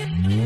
Mm-hmm.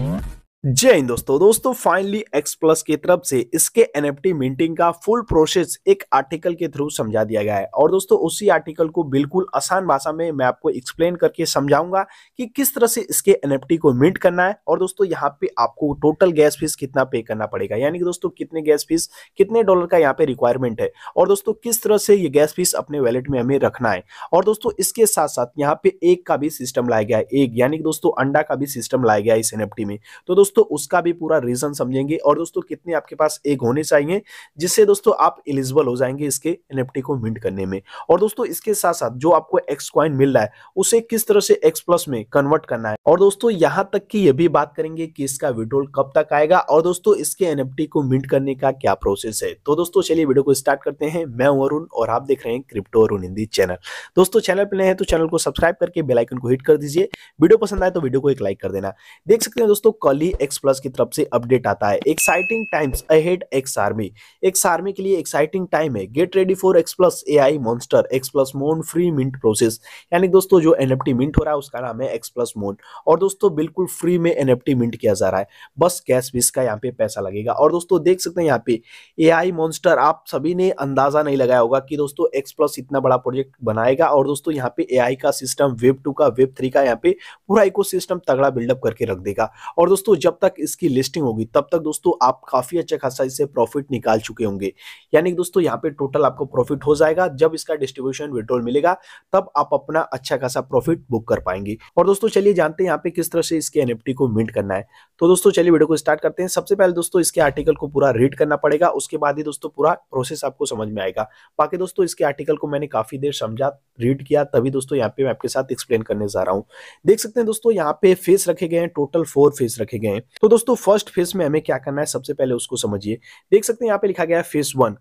जय हिंद दोस्तों दोस्तों फाइनली एक्स प्लस की तरफ से इसके एन मिंटिंग का फुल प्रोसेस एक आर्टिकल के थ्रू समझा दिया गया है और दोस्तों उसी आर्टिकल को बिल्कुल आसान भाषा में मैं आपको एक्सप्लेन करके समझाऊंगा कि किस तरह से इसके एन को मिंट करना है और दोस्तों यहाँ पे आपको टोटल गैस फीस कितना पे करना पड़ेगा यानी कि दोस्तों कितने गैस फीस कितने डॉलर का यहाँ पे रिक्वायरमेंट है और दोस्तों किस तरह से ये गैस फीस अपने वैलेट में हमें रखना है और दोस्तों इसके साथ साथ यहाँ पे एक का भी सिस्टम लाया गया है एक यानी कि दोस्तों अंडा का भी सिस्टम लाया गया है इस एन में तो दोस्तों दोस्तों उसका भी पूरा रीजन समझेंगे और दोस्तों कितने आपके पास एक होने चाहिए जिससे दोस्तों आप एलिजिबल हो जाएंगे इसके एनएफटी को मिंट करने में और दोस्तों इसके साथ साथ जो आपको एक्स क्वाइन मिल रहा है उसे किस तरह से एक्स प्लस में कन्वर्ट करना है और दोस्तों यहाँ तक की यह भी बात करेंगे कि इसका विड्रोल कब तक आएगा और दोस्तों इसके एनएफटी को मिंट करने का क्या प्रोसेस है तो दोस्तों चलिए वीडियो को स्टार्ट करते हैं मैं हूं अरुण और आप देख रहे हैं क्रिप्टो अरुण हिंदी चैनल दोस्तों चैनल पर नए हैं तो चैनल को सब्सक्राइब करके बेलाइकन को हिट कर दीजिए वीडियो पसंद आए तो वीडियो को एक लाइक कर देना देख सकते हैं दोस्तों कल ही एक्स प्लस की तरफ से अपडेट आता है exciting times ahead X army X army के लिए एक्साइटिंग टाइम है get ready for X plus A I monster X plus mon free mint process यानी दोस्तों जो एन मिंट हो रहा है उसका नाम है एक्स प्लस मोन और दोस्तों बिल्कुल फ्री में एन मिंट किया जा रहा है बस कैश बीस का यहाँ पे पैसा लगेगा और दोस्तों देख सकते हैं यहाँ पे ए आई मॉन्स्टर आप सभी ने अंदाजा नहीं लगाया होगा कि दोस्तों एक्स प्लस इतना बड़ा प्रोजेक्ट बनाएगा और दोस्तों यहाँ पे ए का सिस्टम वेब टू का वेब थ्री का यहाँ पे पूरा इको तगड़ा बिल्डअप करके रख देगा और दोस्तों जब जब तक इसकी लिस्टिंग होगी तब तक दोस्तों आप काफ़ी अच्छा खासा इससे प्रॉफिट निकाल चुके होंगे यानी कि दोस्तों यहाँ पे टोटल आपको प्रॉफिट हो जाएगा जब इसका डिस्ट्रीब्यूशन विड्रोल मिलेगा तब आप अपना अच्छा खासा प्रॉफिट बुक कर पाएंगे और दोस्तों चलिए जानते हैं यहाँ पे किस तरह से इसके एनएफटी को मिंट करना है तो दोस्तों चलिए वीडियो को स्टार्ट करते हैं सबसे पहले दोस्तों इसके आर्टिकल को पूरा रीड करना पड़ेगा उसके बाद ही दोस्तों पूरा प्रोसेस आपको समझ में आएगा बाकी दोस्तों इसके आर्टिकल को मैंने काफी देर समझा रीड किया तभी दोस्तों यहाँ पे मैं आपके साथ एक्सप्लेन करने जा रहा हूँ देख सकते हैं दोस्तों यहाँ पे फेस रखे गए हैं टोटल फोर फेस रखे गए हैं तो दोस्तों फर्स्ट फेज में हमें क्या करना है सबसे पहले उसको समझिए देख सकते हैं यहाँ पे लिखा गया है phase one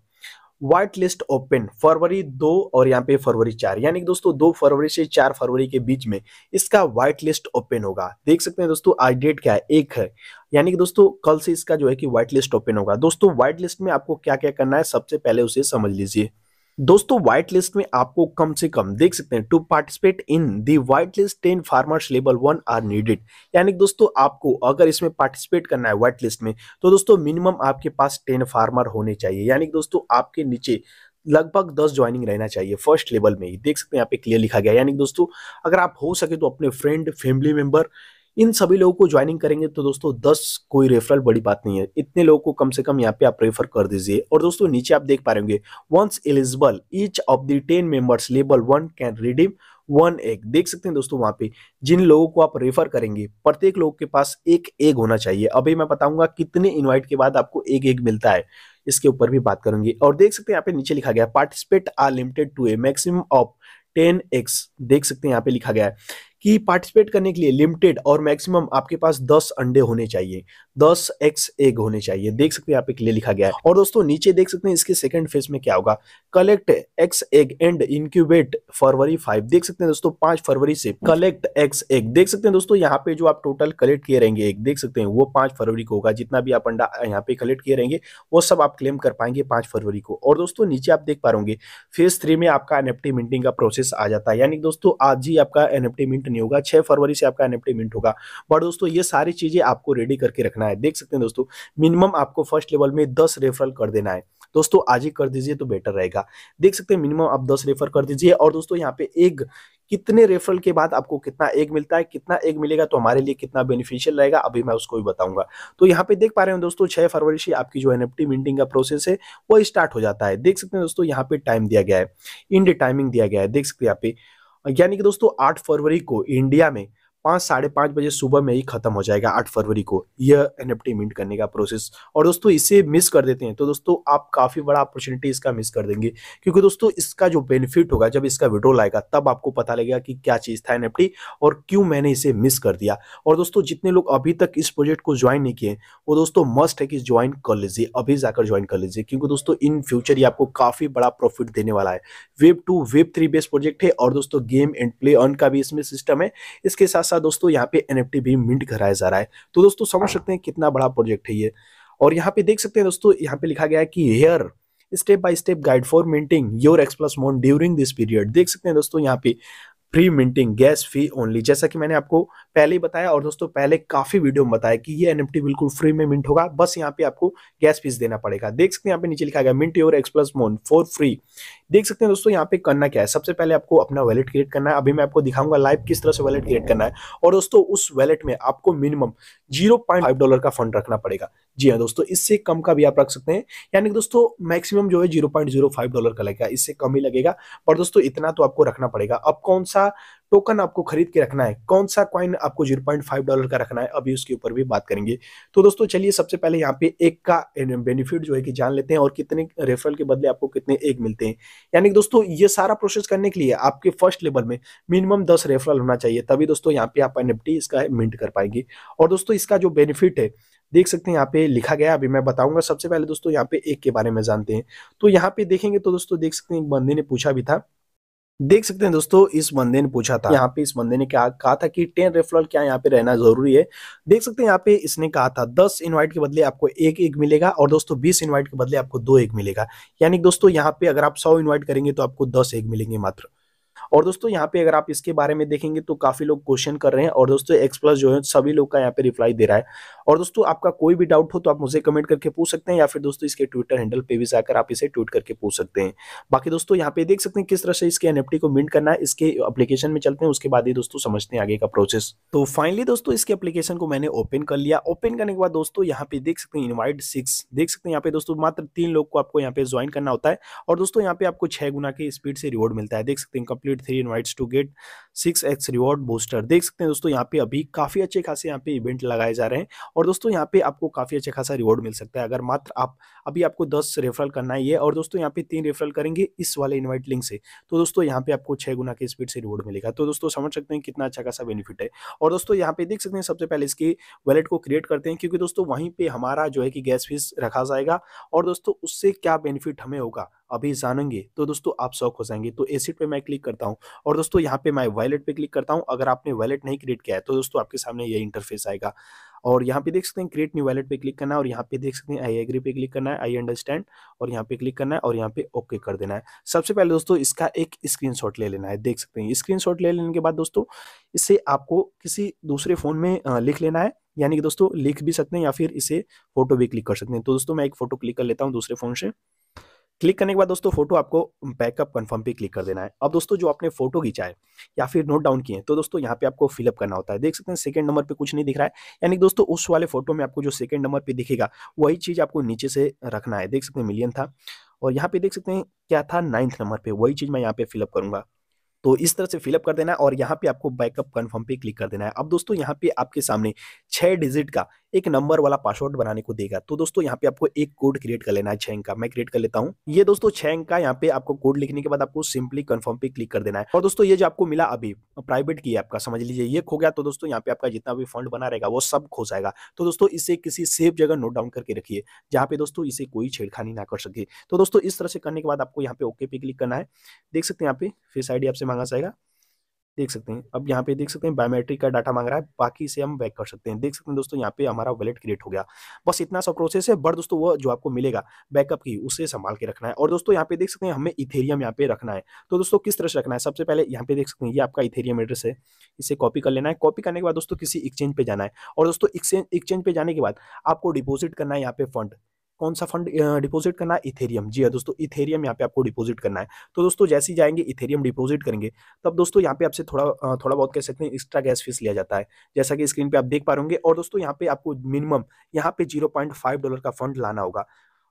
white list open फरवरी दो और यहाँ पे फरवरी चार यानी कि दोस्तों दो फरवरी से चार फरवरी के बीच में इसका व्हाइट लिस्ट ओपन होगा देख सकते हैं दोस्तों आज डेट क्या है एक है यानी कि दोस्तों कल से इसका जो है कि व्हाइट लिस्ट ओपन होगा दोस्तों व्हाइट लिस्ट में आपको क्या क्या करना है सबसे पहले उसे समझ लीजिए दोस्तों व्हाइट लिस्ट में आपको कम से कम देख सकते हैं to participate in the white list ten farmers level one are needed यानी दोस्तों आपको अगर इसमें पार्टिसिपेट करना है व्हाइट लिस्ट में तो दोस्तों मिनिमम आपके पास टेन फार्मर होने चाहिए यानी दोस्तों आपके नीचे लगभग दस ज्वाइनिंग रहना चाहिए फर्स्ट लेवल में ही देख सकते हैं यहाँ पे क्लियर लिखा गया यानी दोस्तों अगर आप हो सके तो अपने फ्रेंड फैमिली मेंबर इन सभी लोगों को ज्वाइनिंग करेंगे तो दोस्तों दस कोई रेफरल बड़ी बात नहीं है इतने लोगों को कम से कम यहाँ पे आप रेफर कर दीजिए और दोस्तों नीचे आप देख पा रहे होंगे once eligible each of the ten members label one can redeem one egg देख सकते हैं दोस्तों वहां पे जिन लोगों को आप रेफर करेंगे प्रत्येक लोग के पास एक एग होना चाहिए अभी मैं बताऊंगा कितने इनवाइट के बाद आपको एक एग मिलता है इसके ऊपर भी बात करूंगी और देख सकते हैं यहाँ पे नीचे लिखा गया participate are limited to a maximum of ten X देख सकते हैं यहाँ पे लिखा गया है कि पार्टिसिपेट करने के लिए लिमिटेड और मैक्सिमम आपके पास दस अंडे होने चाहिए दस एक्स एग होने चाहिए देख सकते हैं यहाँ पे क्लियर लिखा गया है और दोस्तों नीचे देख सकते हैं इसके सेकंड फेज में क्या होगा collect X egg and incubate February five देख सकते हैं दोस्तों पांच फरवरी से कलेक्ट एक्स एग देख सकते हैं दोस्तों यहाँ पे जो आप टोटल कलेक्ट किए रहेंगे एक देख सकते हैं वो पांच फरवरी को होगा जितना भी आप अंडा यहाँ पे कलेक्ट किए रहेंगे वो सब आप क्लेम कर पाएंगे पांच फरवरी को और दोस्तों नीचे आप देख पा रहे फेज थ्री में आपका एनएफटी मिंटिंग का प्रोसेस आ जाता है यानी दोस्तों आज ही आपका एनएफटी मिंट नहीं होगा छह फरवरी से आपका एनएफटी मिंट होगा बट दोस्तों ये सारी चीजें आपको रेडी करके रखना है देख सकते हैं दोस्तों मिनिमम आपको फर्स्ट लेवल में दस रेफरल कर देना है दोस्तों आज ही कर दीजिए तो बेटर रहेगा देख सकते हैं मिनिमम आप दस रेफर कर दीजिए और दोस्तों यहाँ पे एक कितने रेफरल के बाद आपको कितना एग मिलता है कितना एग मिलेगा तो हमारे लिए कितना बेनिफिशियल रहेगा अभी मैं उसको भी बताऊंगा तो यहाँ पे देख पा रहे हैं दोस्तों छह फरवरी से आपकी जो एनएफटी मिंटिंग का प्रोसेस है वो स्टार्ट हो जाता है देख सकते हैं दोस्तों यहाँ पे टाइम दिया गया है इंड टाइमिंग दिया गया है देख सकते हैं यहाँ पे यानी कि दोस्तों आठ फरवरी को इंडिया में पाँच साढ़े पाँच बजे सुबह में ही खत्म हो जाएगा आठ फरवरी को यह एन एफ मिंट करने का प्रोसेस और दोस्तों इसे मिस कर देते हैं तो दोस्तों आप काफ़ी बड़ा अपॉर्चुनिटी इसका मिस कर देंगे क्योंकि दोस्तों इसका जो बेनिफिट होगा जब इसका विड्रोल आएगा तब आपको पता लगेगा कि क्या चीज़ था एन और क्यों मैंने इसे मिस कर दिया और दोस्तों जितने लोग अभी तक इस प्रोजेक्ट को ज्वाइन नहीं किए वो दोस्तों मस्ट है कि ज्वाइन कर लीजिए अभी जाकर ज्वाइन कर लीजिए क्योंकि दोस्तों इन फ्यूचर ये आपको काफ़ी बड़ा प्रॉफिट देने वाला है web two web three based project है और दोस्तों गेम एंड प्ले ऑन का भी इसमें सिस्टम है इसके साथ साथ दोस्तों यहाँ पे एन भी मिंट कराया जा रहा है तो दोस्तों समझ सकते हैं कितना बड़ा प्रोजेक्ट है ये और यहाँ पे देख सकते हैं दोस्तों यहाँ पे लिखा गया है कि here step by step guide for minting your X plus mon during this period देख सकते हैं दोस्तों यहाँ पे pre minting gas fee only जैसा कि मैंने आपको पहले ही बताया और दोस्तों पहले काफी वीडियो में बताया कि ये एनएफटी बिल्कुल फ्री में मिंट होगा बस यहाँ पे आपको गैस फीस देना पड़ेगा देख सकते हैं यहाँ पे नीचे लिखा गया मिंट योर एक्सप्लस मोन फॉर फ्री देख सकते हैं दोस्तों यहाँ पे करना क्या है सबसे पहले आपको अपना वैलेट क्रिएट करना है अभी मैं आपको दिखाऊंगा लाइव किस तरह से वैलेट क्रिएट करना है और दोस्तों उस वैलेट में आपको मिनिमम जीरो डॉलर का फंड रखना पड़ेगा जी हाँ दोस्तों इससे कम का भी आप रख सकते हैं यानी कि दोस्तों मैक्सिमम जो है जीरो डॉलर का लगेगा इससे कम ही लगेगा पर दोस्तों इतना तो आपको रखना पड़ेगा अब कौन सा सा टोकन आपको खरीद के रखना है कौन सा क्वाइन आपको जीरो पॉइंट फाइव डॉलर का रखना है अभी उसके ऊपर भी बात करेंगे तो दोस्तों चलिए सबसे पहले यहाँ पे एक का बेनिफिट जो है कि जान लेते हैं और कितने रेफरल के बदले आपको कितने एक मिलते हैं यानी कि दोस्तों ये सारा प्रोसेस करने के लिए आपके फर्स्ट लेवल में मिनिमम दस रेफरल होना चाहिए तभी दोस्तों यहाँ पे आप एन इसका मिंट कर पाएंगे और दोस्तों इसका जो बेनिफिट है देख सकते हैं यहाँ पे लिखा गया अभी मैं बताऊंगा सबसे पहले दोस्तों यहाँ पे एक के बारे में जानते हैं तो यहाँ पे देखेंगे तो दोस्तों देख सकते हैं एक बंदे ने पूछा भी था देख सकते हैं दोस्तों इस बंदे ने पूछा था यहाँ पे इस बंदे ने क्या कहा था कि टेन रेफरल क्या यहाँ पे रहना जरूरी है देख सकते हैं यहाँ पे इसने कहा था दस इनवाइट के बदले आपको एक एक मिलेगा और दोस्तों बीस इनवाइट के बदले आपको दो एक मिलेगा यानी दोस्तों यहाँ पे अगर आप सौ इन्वाइट करेंगे तो आपको दस एक मिलेंगे मात्र और दोस्तों यहाँ पे अगर आप इसके बारे में देखेंगे तो काफी लोग क्वेश्चन कर रहे हैं और दोस्तों एक्स प्लस जो है सभी लोग का यहाँ पे रिप्लाई दे रहा है और दोस्तों आपका कोई भी डाउट हो तो आप मुझे कमेंट करके पूछ सकते हैं या फिर दोस्तों इसके ट्विटर हैंडल पे भी जाकर आप इसे ट्वीट करके पूछ सकते हैं बाकी दोस्तों यहाँ पे देख सकते हैं किस तरह से इसके एनएफटी को मिंट करना है इसके एप्लीकेशन में चलते हैं उसके बाद ही दोस्तों समझते हैं आगे का प्रोसेस तो फाइनली दोस्तों इसके एप्लीकेशन को मैंने ओपन कर लिया ओपन करने के बाद दोस्तों यहाँ पे देख सकते हैं इन्वाइट सिक्स देख सकते हैं यहाँ पे दोस्तों मात्र तीन लोग को आपको यहाँ पे ज्वाइन करना होता है और दोस्तों यहाँ पे आपको छह गुना की स्पीड से रिवॉर्ड मिलता है देख सकते हैं complete 3 invites to get. Six X reward booster देख सकते हैं दोस्तों यहाँ पे अभी काफ़ी अच्छे खासे यहाँ पे इवेंट लगाए जा रहे हैं और दोस्तों यहाँ पे आपको काफ़ी अच्छा खासा रिवॉर्ड मिल सकता है अगर मात्र आप अभी आपको दस रेफरल करना ही है और दोस्तों यहाँ पे तीन रेफरल करेंगे इस वाले इन्वाइट लिंक से तो दोस्तों यहाँ पे आपको छह गुना की स्पीड से रिवॉर्ड मिलेगा तो दोस्तों समझ सकते हैं कितना अच्छा खासा बेनिफिट है और दोस्तों यहाँ पे देख सकते हैं सबसे पहले इसके वैलेट को क्रिएट करते हैं क्योंकि दोस्तों वहीं पर हमारा जो है कि गैस फीस रखा जाएगा और दोस्तों उससे क्या बेनिफिट हमें होगा अभी जानेंगे तो दोस्तों आप शौक हो जाएंगे तो एसिड पे मैं क्लिक करता हूँ और दोस्तों यहाँ पे मैं वैलेट पे क्लिक करता हूँ अगर आपने वैलेट नहीं क्रिएट किया है तो दोस्तों आपके सामने ये इंटरफेस आएगा और यहाँ पे देख सकते हैं क्रिएट न्यू वैलेट पे क्लिक करना है और यहाँ पे देख सकते हैं आई एग्री पे क्लिक करना है आई अंडरस्टैंड और यहाँ पे क्लिक करना है और यहाँ पे ओके कर देना है सबसे पहले दोस्तों इसका एक स्क्रीन ले लेना है देख सकते हैं स्क्रीन ले लेने के बाद दोस्तों इसे आपको किसी दूसरे फोन में लिख लेना है यानी कि दोस्तों लिख भी सकते हैं या फिर इसे फोटो भी क्लिक कर सकते हैं तो दोस्तों मैं एक फोटो क्लिक कर लेता हूँ दूसरे फोन से क्लिक करने के बाद दोस्तों फोटो आपको बैकअप कंफर्म पे क्लिक कर देना है अब दोस्तों जो आपने फोटो खींचा है या फिर नोट डाउन किए तो दोस्तों यहाँ पे आपको फिलअप करना होता है देख सकते हैं सेकंड नंबर पे कुछ नहीं दिख रहा है यानी दोस्तों उस वाले फोटो में आपको जो सेकंड नंबर पे दिखेगा वही चीज आपको नीचे से रखना है देख सकते हैं मिलियन था और यहाँ पे देख सकते हैं क्या था नाइन्थ नंबर पे वही चीज मैं यहाँ पे फिलअप करूंगा तो इस तरह से फिलअप कर देना है और यहाँ पे आपको बैकअप कन्फर्म पे क्लिक कर देना है अब दोस्तों यहाँ पे आपके सामने छह डिजिट का एक नंबर वाला पासवर्ड बनाने को देगा तो दोस्तों यहाँ पे आपको एक कोड क्रिएट कर लेना है छह का मैं क्रिएट कर लेता हूँ ये दोस्तों छह का यहाँ पे आपको कोड लिखने के बाद आपको सिंपली कन्फर्म पे क्लिक कर देना है और दोस्तों ये जो आपको मिला अभी प्राइवेट की आपका समझ लीजिए ये खो गया तो दोस्तों यहाँ पे आपका जितना भी फंड बना रहेगा वो सब खो जाएगा तो दोस्तों इसे किसी सेफ जगह नोट डाउन करके रखिए जहाँ पे दोस्तों इसे कोई छेड़खानी ना कर सके तो दोस्तों इस तरह से करने के बाद आपको यहाँ पे ओके पे क्लिक करना है देख सकते हैं यहाँ पे फेस आईडी आपसे मांगा जाएगा देख सकते हैं अब यहाँ पे देख सकते हैं बायोमेट्रिक का डाटा मांग रहा है बाकी से हम बैक कर सकते हैं देख सकते हैं दोस्तों यहाँ पे हमारा वैलेट क्रिएट हो गया बस इतना सा प्रोसेस है बट दोस्तों वो जो आपको मिलेगा बैकअप की उसे संभाल के रखना है और दोस्तों यहाँ पे देख सकते हैं हमें इथेरियम यहाँ पे रखना है तो दोस्तों किस तरह से रखना है सबसे पहले यहाँ पे देख सकते हैं ये आपका इथेरियम एड्रेस है इसे कॉपी कर लेना है कॉपी करने के बाद दोस्तों किसी एक्सचेंज पे जाना है और दोस्तों एक्सचेंज एक्सचेंज पे जाने के बाद आपको डिपोजिट करना है यहाँ पे फंड कौन सा फंड डिपॉजिट करना है इथेरियम जी हाँ दोस्तों इथेरियम यहाँ पे आपको डिपॉजिट करना है तो दोस्तों जैसे ही जाएंगे इथेरियम डिपॉजिट करेंगे तब दोस्तों यहाँ पे आपसे थोड़ा थोड़ा बहुत कह सकते हैं एक्स्ट्रा गैस फीस लिया जाता है जैसा कि स्क्रीन पे आप देख पा रहे होंगे और दोस्तों यहाँ पे आपको मिनिमम यहाँ पे जीरो डॉलर का फंड लाना होगा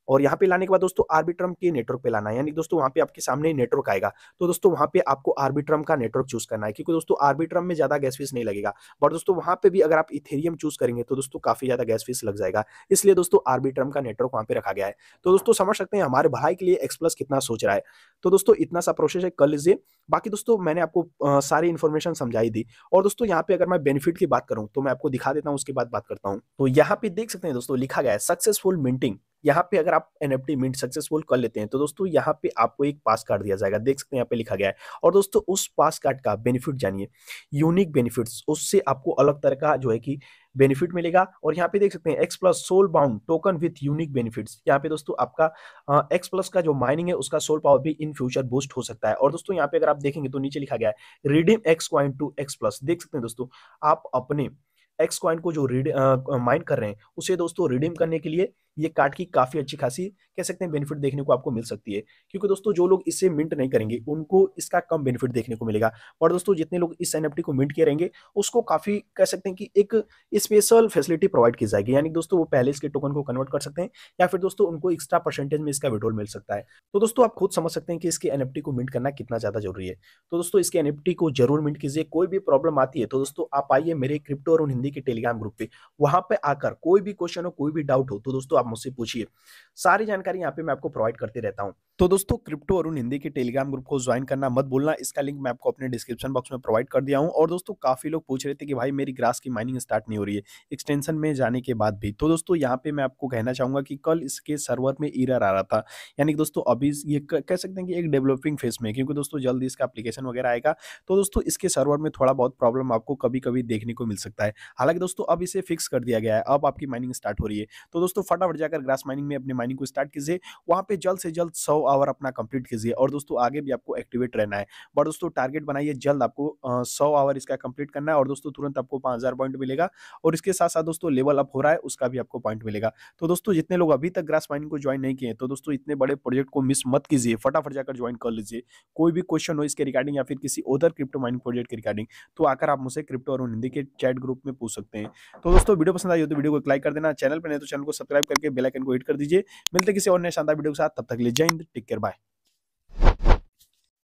और यहाँ पे लाने के बाद दोस्तों आर्बिट्रम के नेटवर्क पे लाना है यानी दोस्तों वहाँ पे आपके सामने नेटवर्क आएगा तो दोस्तों वहाँ पे आपको आर्बिट्रम का नेटवर्क चूज करना है क्योंकि दोस्तों आर्बिट्रम में ज्यादा गैस फीस नहीं लगेगा बट दोस्तों वहाँ पे भी अगर आप इथेरियम चूज करेंगे तो दोस्तों काफी ज्यादा गैस फीस लग जाएगा इसलिए दोस्तों आर्बिट्रम का नेटवर्क वहाँ पे रखा गया है तो दोस्तों समझ सकते हैं हमारे भाई के लिए एक्सप्लस कितना सोच रहा है तो दोस्तों इतना सा प्रोसेस है कर लीजिए बाकी दोस्तों मैंने आपको सारी इन्फॉर्मेशन समझाई दी और दोस्तों यहाँ पे अगर मैं बेनिफिट की बात करूँ तो मैं आपको दिखा देता हूँ उसके बाद बात करता हूँ तो यहाँ पे देख सकते हैं दोस्तों लिखा गया है सक्सेसफुल मिंटिंग यहाँ पे अगर आप एन मिंट सक्सेसफुल कर लेते हैं तो दोस्तों यहाँ पे आपको एक पास कार्ड दिया जाएगा देख सकते हैं यहाँ पे लिखा गया है और दोस्तों उस पास कार्ड का बेनिफिट जानिए यूनिक बेनिफिट्स उससे आपको अलग तरह का जो है कि बेनिफिट मिलेगा और यहाँ पे देख सकते हैं X plus soul bound token with unique benefits यहाँ पे दोस्तों आपका एक्स प्लस का जो माइनिंग है उसका सोल पावर भी इन फ्यूचर बूस्ट हो सकता है और दोस्तों यहाँ पे अगर आप देखेंगे तो नीचे लिखा गया है redeem X coin to X plus देख सकते हैं दोस्तों आप अपने एक्स क्वाइन को जो रीड माइन कर रहे हैं उसे दोस्तों रिडीम करने के लिए ये कार्ड की काफ़ी अच्छी खासी कह सकते हैं बेनिफिट देखने को आपको मिल सकती है क्योंकि दोस्तों जो लोग इसे मिंट नहीं करेंगे उनको इसका कम बेनिफिट देखने को मिलेगा और दोस्तों जितने लोग इस एन को मिंट किए रहेंगे उसको काफ़ी कह सकते हैं कि एक स्पेशल फैसिलिटी प्रोवाइड की जाएगी यानी दोस्तों वो पहले इसके टोकन को कन्वर्ट कर सकते हैं या फिर दोस्तों उनको एक्स्ट्रा परसेंटेज में इसका विड्रोल मिल सकता है तो दोस्तों आप खुद समझ सकते हैं कि इसके एन को मिंट करना कितना ज़्यादा जरूरी है तो दोस्तों इसके एन को जरूर मिंट कीजिए कोई भी प्रॉब्लम आती है तो दोस्तों आप आइए मेरे क्रिप्टो और हिंदी के टेलीग्राम ग्रुप पे वहां पे आकर कोई भी क्वेश्चन हो कोई भी डाउट हो तो दोस्तों आप मुझसे पूछिए सारी जानकारी यहाँ पे मैं आपको प्रोवाइड करते रहता हूँ तो दोस्तों क्रिप्टो अरुण हिंदी के टेलीग्राम ग्रुप को ज्वाइन करना मत बोलना इसका लिंक मैं आपको अपने डिस्क्रिप्शन बॉक्स में प्रोवाइड कर दिया हूँ और दोस्तों काफी लोग पूछ रहे थे कि भाई मेरी ग्रास की माइनिंग स्टार्ट नहीं हो रही है एक्सटेंशन में जाने के बाद भी तो दोस्तों यहाँ पे मैं आपको कहना चाहूंगा कि कल इसके सर्वर में ईरर आ रहा था यानी कि दोस्तों अभी ये कह सकते हैं कि एक डेवलपिंग फेज में क्योंकि दोस्तों जल्द इसका अप्लीकेशन वगैरह आएगा तो दोस्तों इसके सर्वर में थोड़ा बहुत प्रॉब्लम आपको कभी कभी देखने को मिल सकता है हालांकि दोस्तों अब इसे फिक्स कर दिया गया है अब आपकी माइनिंग स्टार्ट हो रही है तो दोस्तों फटाफट और जाकर ग्रास माइनिंग में अपनी माइनिंग को स्टार्ट कीजिए वहाँ पे जल्द से जल्द सौ आवर अपना कंप्लीट कीजिए और दोस्तों आगे भी आपको एक्टिवेट रहना है बट दोस्तों टारगेट बनाइए जल्द आपको सौ आवर इसका कंप्लीट करना है और दोस्तों तुरंत आपको पाँच पॉइंट मिलेगा और इसके साथ साथ दोस्तों लेवल अप हो रहा है उसका भी आपको पॉइंट मिलेगा तो दोस्तों जितने लोग अभी तक ग्रास माइनिंग को ज्वाइन नहीं किए तो दोस्तों इतने बड़े प्रोजेक्ट को मिस मत कीजिए फटाफट जाकर ज्वाइन कर लीजिए कोई भी क्वेश्चन हो इसके रिगार्डिंग या फिर किसी अदर क्रिप्टो माइनिंग प्रोजेक्ट के रिगार्डिंग तो आकर आप मुझसे क्रिप्टो और हिंदी के चैट ग्रुप में पूछ सकते हैं तो दोस्तों वीडियो पसंद आई हो तो वीडियो को लाइक कर देना चैनल पर नहीं तो चैनल को सब्सक्राइब करके करके बेलाइकन को हिट कर दीजिए मिलते किसी और नए शानदार वीडियो के साथ तब तक ले जय हिंद टेक केयर बाय